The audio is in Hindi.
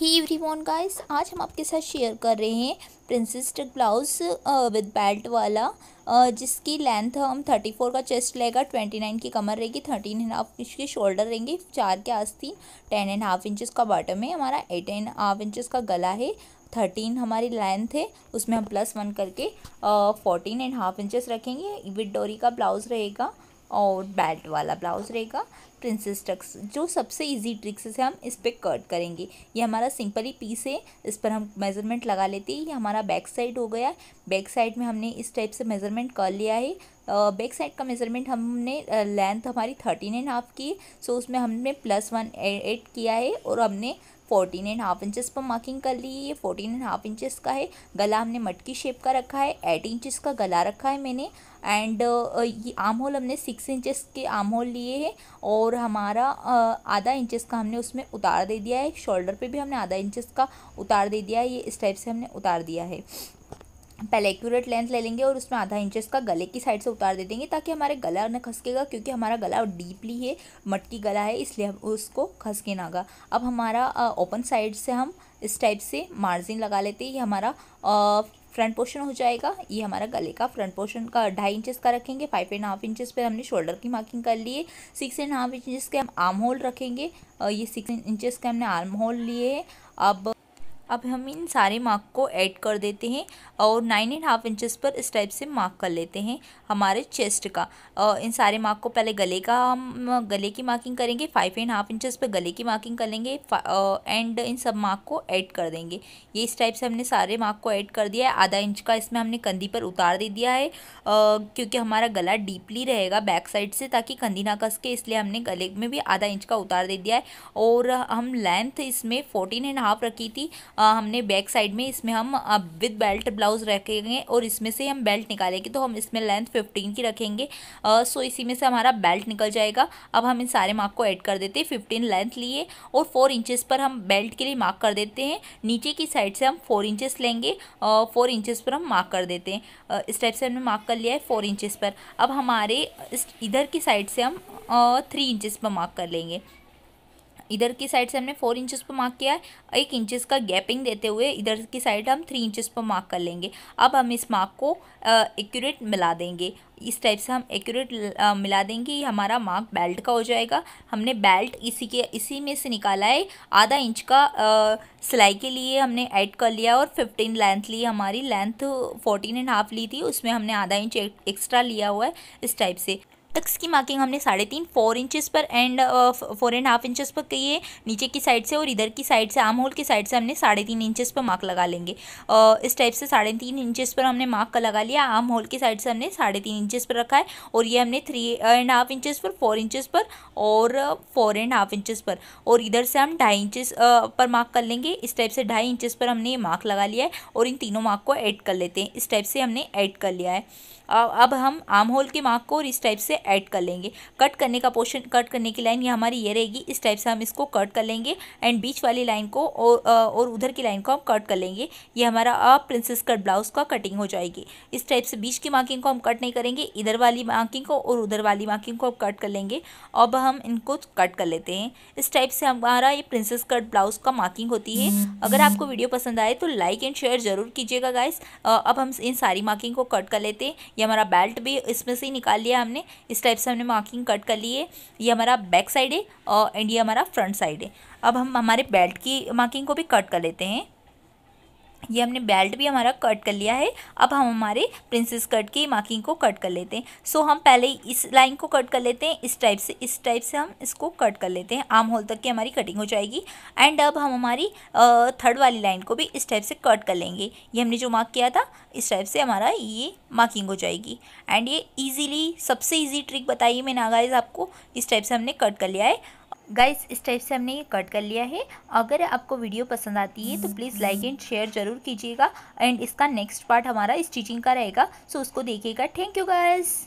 ही एवरी वन गाइस आज हम आपके साथ शेयर कर रहे हैं princess tuck blouse with belt वाला uh, जिसकी लेंथ हम थर्टी फोर का चेस्ट रहेगा ट्वेंटी नाइन की कमर रहेगी थर्टीन एंड हाफ इंच की शोल्डर रहेंगे चार के आस्तीन टेन एंड हाफ इंचज़ का बॉटम है हमारा एट एंड हाफ इंचज़ का गला है थर्टीन हमारी लेंथ है उसमें हम प्लस वन करके फोर्टीन एंड हाफ इंचज रखेंगे विद डोरी का ब्लाउज़ रहेगा और बेल्ट वाला ब्लाउज रहेगा प्रिंसेस टक्स जो सबसे इजी ट्रिक्स से हम इस पर कट करेंगे ये हमारा सिंपल ही पीस है इस पर हम मेज़रमेंट लगा लेते हैं ये हमारा बैक साइड हो गया बैक साइड में हमने इस टाइप से मेज़रमेंट कर लिया है बैक साइड का मेज़रमेंट हमने लेंथ हमारी थर्टीन एंड हाफ की सो उसमें हमने प्लस वन एड किया है और हमने फोर्टीन एंड हाफ इंचज़ पर मार्किंग कर ली है ये फोर्टीन एंड हाफ इंचज़ का है गला हमने मटकी शेप का रखा है एट इंचज़ का गला रखा है मैंने एंड uh, ये आर्म होल हमने सिक्स इंचेस के आर्म होल लिए हैं और हमारा आधा इंचेस का हमने उसमें उतार दे दिया है शोल्डर पे भी हमने आधा इंचेस का उतार दे दिया है ये इस टाइप से हमने उतार दिया है पहले एक्यूरेट लेंथ ले लेंगे और उसमें आधा इंचेस का गले की साइड से उतार दे देंगे ताकि हमारे गला न खसकेगा क्योंकि हमारा गला डीपली है मटकी गला है इसलिए उसको खसके नागा अब हमारा ओपन साइड से हम इस टाइप से मार्जिन लगा लेते हैं ये हमारा फ्रंट पोर्शन हो जाएगा ये हमारा गले का फ्रंट पोर्शन का ढाई इंचेस का रखेंगे फाइव एंड हाफ इंचेस पे हमने शोल्डर की मार्किंग कर लिए सिक्स एंड हाफ इंचेस के हम आर्म होल रखेंगे ये सिक्स इंचेस के हमने आर्म होल लिए अब अब हम इन सारे मार्क को ऐड कर देते हैं और नाइन एंड हाफ इंचज़ पर इस टाइप से मार्क कर लेते हैं हमारे चेस्ट का और इन सारे मार्क को पहले गले का हम गले की मार्किंग करेंगे फाइव एंड हाफ इंचज़ पर गले की मार्किंग कर लेंगे एंड इन सब मार्क को ऐड कर देंगे ये इस टाइप से हमने सारे मार्क को ऐड कर दिया है आधा इंच का इसमें हमने कंधी पर उतार दे दिया है क्योंकि हमारा गला डीपली रहेगा बैक साइड से ताकि कंधी ना कस के इसलिए हमने गले में भी आधा इंच का उतार दे दिया है और हम लेंथ इसमें फोर्टीन एंड हाफ रखी थी हमने बैक साइड में इसमें हम विद बेल्ट ब्लाउज रखेंगे और इसमें से हम बेल्ट निकालेंगे तो हम इसमें लेंथ फिफ्टीन की रखेंगे सो इसी में से हमारा बेल्ट निकल जाएगा अब हम इन सारे मार्क को ऐड कर देते हैं फिफ्टीन लेंथ लिए और फोर इंचेस पर हम बेल्ट के लिए मार्क कर देते हैं नीचे की साइड से हम फोर इंचेस लेंगे फोर इंचेस पर हम मार्क कर देते हैं इस टाइप से हमने मार्क कर लिया है फोर इंचेस पर अब हमारे इधर की साइड से हम थ्री इंचेस पर मार्क कर लेंगे इधर की साइड से हमने फोर इंचेस पर मार्क किया है एक इंचेस का गैपिंग देते हुए इधर की साइड हम थ्री इंचेस पर मार्क कर लेंगे अब हम इस मार्क को एक्यूरेट मिला देंगे इस टाइप से हम एक्यूरेट मिला देंगे हमारा मार्क बेल्ट का हो जाएगा हमने बेल्ट इसी के इसी में से निकाला है आधा इंच का सिलाई के लिए हमने ऐड कर लिया और फिफ्टीन लेंथ ली हमारी लेंथ फोर्टीन एंड हाफ ली थी उसमें हमने आधा इंच एक, एक्स्ट्रा लिया हुआ है इस टाइप से तक की मार्किंग हमने साढ़े तीन फोर इंचज़ पर and four and half inches पर कही है नीचे की साइड से और इधर की साइड से आम होल की साइड से हमने साढ़े तीन इंचज़ पर मार्क लगा लेंगे uh, इस टाइप से साढ़े तीन इंचज़ पर हमने मार्क लगा लिया आम होल की साइड से हमने साढ़े तीन इंचज़ पर रखा है और ये हमने थ्री एंड हाफ इंचज़ पर फोर इंचज़ पर और फोर एंड हाफ इंचज़ पर और इधर से हम ढाई इंचज़ uh, पर मार्क कर लेंगे इस टाइप से ढाई इंचज़ पर हमने ये मार्क लगा लिया है और इन तीनों मार्क को ऐड कर लेते हैं इस टाइप से हमने ऐड कर लिया है uh, अब हम आम होल के मार्क को और इस टाइप से ऐड कर लेंगे कट करने का पोर्शन कट करने की लाइन ये हमारी ये रहेगी इस टाइप से हम इसको कट कर लेंगे एंड बीच वाली लाइन को और और उधर की लाइन को हम कट कर लेंगे ये हमारा अब प्रिंसेस कट ब्लाउज़ का कटिंग हो जाएगी इस टाइप से बीच की मार्किंग को हम कट नहीं करेंगे इधर वाली मार्किंग को और उधर वाली मार्किंग को हम कट कर लेंगे अब हम इनको कट कर लेते हैं इस टाइप से हमारा ये प्रिंसेस कट ब्लाउज़ का मार्किंग होती है अगर आपको वीडियो पसंद आए तो लाइक एंड शेयर ज़रूर कीजिएगा गाइस अब हम इन सारी मार्किंग को कट कर लेते हैं ये हमारा बेल्ट भी इसमें से ही निकाल लिया हमने इस टाइप से हमने मार्किंग कट कर ली है ये हमारा बैक साइड है और एंड ये हमारा फ्रंट साइड है अब हम हमारे बेल्ट की मार्किंग को भी कट कर लेते हैं ये हमने बेल्ट भी हमारा कट कर लिया है अब हम हमारे प्रिंसेस कट की मार्किंग को कट कर लेते हैं सो हम पहले इस लाइन को कट कर लेते हैं इस टाइप से इस टाइप से हम इसको कट कर लेते हैं आर्म होल तक की हमारी कटिंग हो जाएगी एंड अब हम हमारी थर्ड वाली लाइन को भी इस टाइप से कट कर लेंगे ये हमने जो मार्क किया था इस टाइप से हमारा ये मार्किंग हो जाएगी एंड ये ईजीली सबसे ईजी ट्रिक बताइए मैंने आगाज आपको इस टाइप से हमने कट कर लिया है गाइस इस टाइप से हमने ये कट कर लिया है अगर आपको वीडियो पसंद आती है तो प्लीज़ लाइक एंड शेयर ज़रूर कीजिएगा एंड इसका नेक्स्ट पार्ट हमारा स्टिचिंग का रहेगा सो उसको देखिएगा थैंक यू गाइस